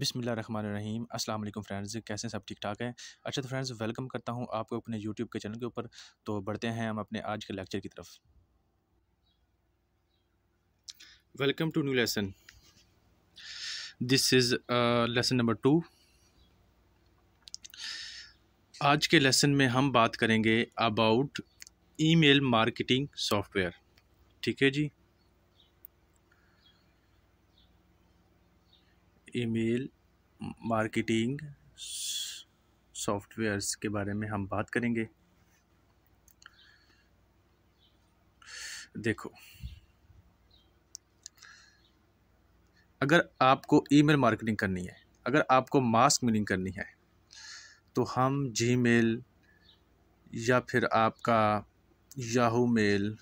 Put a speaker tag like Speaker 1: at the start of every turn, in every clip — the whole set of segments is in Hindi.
Speaker 1: अस्सलाम वालेकुम फ्रेंड्स कैसे सब ठीक ठाक हैं अच्छा तो फ्रेंड्स वेलकम करता हूं आपको अपने यूट्यूब के चैनल के ऊपर तो बढ़ते हैं हम अपने आज के लेक्चर की तरफ welcome to new lesson this is lesson number two आज के लेसन में हम बात करेंगे अबाउट ईमेल मार्केटिंग सॉफ्टवेयर ठीक है जी ईमेल मार्केटिंग सॉफ्टवेयर्स के बारे में हम बात करेंगे देखो अगर आपको ईमेल मार्केटिंग करनी है अगर आपको मास्क मिलिंग करनी है तो हम जीमेल या फिर आपका याहू मेल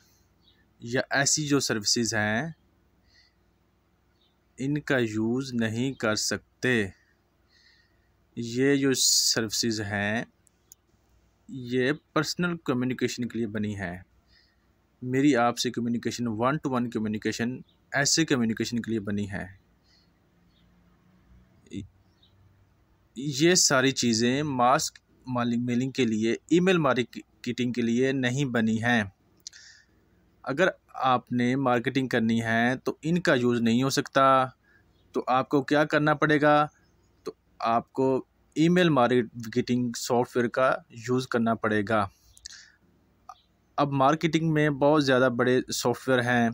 Speaker 1: या ऐसी जो सर्विसेज हैं इनका यूज़ नहीं कर सकते ये जो सर्विसेज हैं ये पर्सनल कम्युनिकेशन के लिए बनी है मेरी आपसे communication one to one communication ऐसे कम्युनिकेशन के लिए बनी है ये सारी चीज़ें मास्क मेलिंग के लिए ईमेल मार्केटिंग के लिए नहीं बनी हैं अगर आपने मार्केटिंग करनी है तो इनका यूज़ नहीं हो सकता तो आपको क्या करना पड़ेगा तो आपको ईमेल मार्केटिंग सॉफ्टवेयर का यूज़ करना पड़ेगा अब मार्केटिंग में बहुत ज़्यादा बड़े सॉफ्टवेयर हैं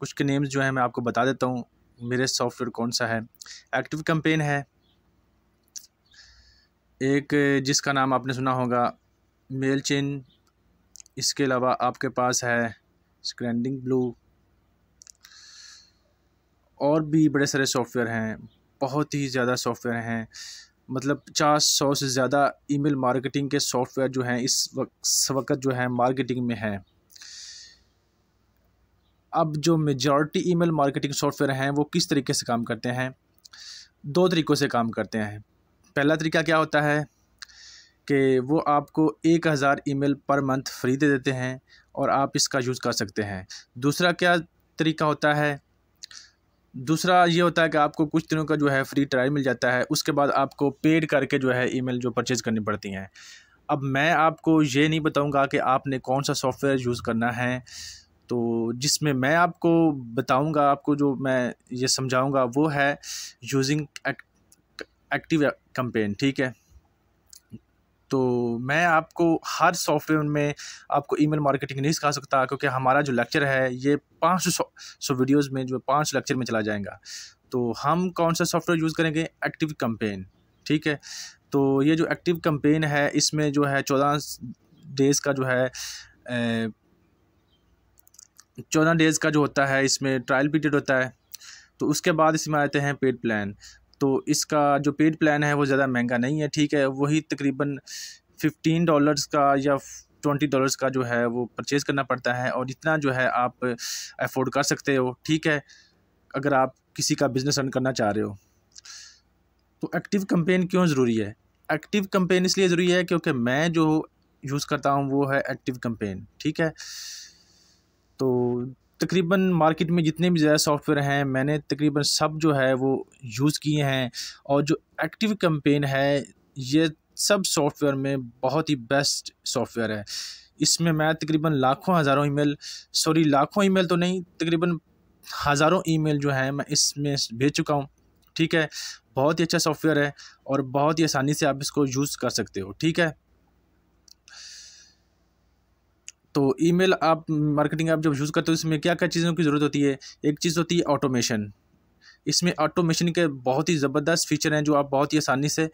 Speaker 1: कुछ के नेम्स जो हैं मैं आपको बता देता हूँ मेरे सॉफ्टवेयर कौन सा है एक्टिव कंपेन है एक जिसका नाम आपने सुना होगा मेल चेन इसके अलावा आपके पास है स्क्रैंडिंग ब्लू और भी बड़े सारे सॉफ्टवेयर हैं बहुत ही ज़्यादा सॉफ्टवेयर हैं मतलब पचास सौ से ज़्यादा ईमेल मार्केटिंग के सॉफ्टवेयर जो हैं इस वक्त वक्त जो है मार्केटिंग में हैं अब जो मेजॉरिटी ईमेल मार्केटिंग सॉफ्टवेयर हैं वो किस तरीके से काम करते हैं दो तरीक़ों से काम करते हैं पहला तरीका क्या होता है कि वो आपको एक हज़ार मेल पर मंथ फ्री दे देते हैं और आप इसका यूज़ कर सकते हैं दूसरा क्या तरीका होता है दूसरा ये होता है कि आपको कुछ दिनों का जो है फ्री ट्रायल मिल जाता है उसके बाद आपको पेड करके जो है ईमेल जो परचेज़ करनी पड़ती हैं अब मैं आपको ये नहीं बताऊंगा कि आपने कौन सा सॉफ्टवेयर यूज़ करना है तो जिसमें मैं आपको बताऊंगा आपको जो मैं ये समझाऊंगा वो है यूजिंग एक्टिव कंपेन ठीक है तो मैं आपको हर सॉफ्टवेयर में आपको ईमेल मार्केटिंग नहीं सिखा सकता क्योंकि हमारा जो लेक्चर है ये पाँच सौ वीडियोज़ में जो पाँच लेक्चर में चला जाएगा तो हम कौन सा सॉफ्टवेयर यूज़ करेंगे एक्टिव कंपेन ठीक है तो ये जो एक्टिव कंपेन है इसमें जो है चौदह डेज़ का जो है चौदह डेज़ का जो होता है इसमें ट्रायल पीरियड होता है तो उसके बाद इसमें आते हैं पेड प्लान तो इसका जो पेड प्लान है वो ज़्यादा महंगा नहीं है ठीक है वही तकरीबन फिफ्टीन डॉलर्स का या ट्वेंटी डॉलर्स का जो है वो परचेज़ करना पड़ता है और इतना जो है आप अफोर्ड कर सकते हो ठीक है अगर आप किसी का बिज़नेस रन करना चाह रहे हो तो एक्टिव कम्पेन क्यों ज़रूरी है एक्टिव कम्पेन इसलिए ज़रूरी है क्योंकि मैं जो यूज़ करता हूँ वो है एक्टिव कम्पेन ठीक है तो तकरीबन मार्केट में जितने भी ज़्यादा सॉफ्टवेयर हैं मैंने तकरीबन सब जो है वो यूज़ किए हैं और जो एक्टिव कंपेन है ये सब सॉफ्टवेयर में बहुत ही बेस्ट सॉफ्टवेयर है इसमें मैं तकरीबन लाखों हज़ारों ईमेल सॉरी लाखों ईमेल तो नहीं तकरीबन हज़ारों ईमेल जो हैं मैं इसमें भेज चुका हूँ ठीक है बहुत ही अच्छा सॉफ्टवेयर है और बहुत ही आसानी से आप इसको यूज़ कर सकते हो ठीक है तो ईमेल आप मार्केटिंग आप जब यूज़ करते हो इसमें क्या क्या चीज़ों की ज़रूरत होती है एक चीज़ होती है ऑटोमेशन इसमें ऑटोमेशन के बहुत ही ज़बरदस्त फीचर हैं जो आप बहुत ही आसानी से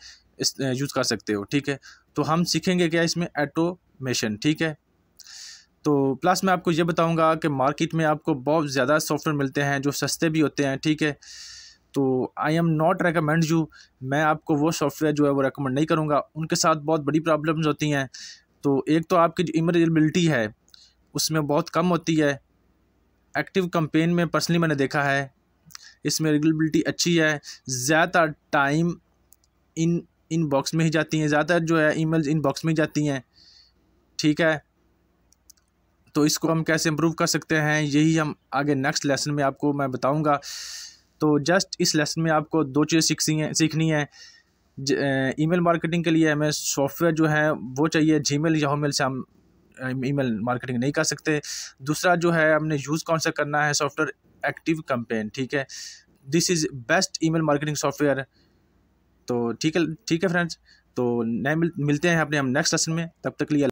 Speaker 1: यूज़ कर सकते हो ठीक है तो हम सीखेंगे क्या इसमें ऑटोमेशन ठीक है तो प्लस मैं आपको ये बताऊँगा कि मार्केट में आपको बहुत ज़्यादा सॉफ्टवेयर मिलते हैं जो सस्ते भी होते हैं ठीक है तो I am not recommend you मैं आपको वो सॉफ्टवेयर जो है वो रेकमेंड नहीं करूँगा उनके साथ बहुत बड़ी प्रॉब्लम्स होती हैं तो एक तो आपकी जो इमेजिबिलिटी है उसमें बहुत कम होती है एक्टिव कंपेन में पर्सनली मैंने देखा है इसमें रेगुलबिलिटी अच्छी है ज़्यादातर टाइम इन इन बॉक्स में ही जाती हैं ज़्यादातर जो है ईमेल्स इन बॉक्स में ही जाती हैं ठीक है तो इसको हम कैसे इम्प्रूव कर सकते हैं यही हम आगे नेक्स्ट लेसन में आपको मैं बताऊंगा तो जस्ट इस लेसन में आपको दो चीज़ें सीखनी है सीखनी है ईमेल मार्केटिंग के लिए हमें सॉफ्टवेयर जो है वो चाहिए जीमेल या होमेल से हम ईमेल मार्केटिंग नहीं कर सकते दूसरा जो है हमने यूज़ कौन सा करना है सॉफ्टवेयर एक्टिव कंपेन ठीक है this is best email marketing software तो ठीक है ठीक है फ्रेंड्स तो नए मिल, मिलते हैं अपने हम नेक्स्ट लेसन में तब तक लिए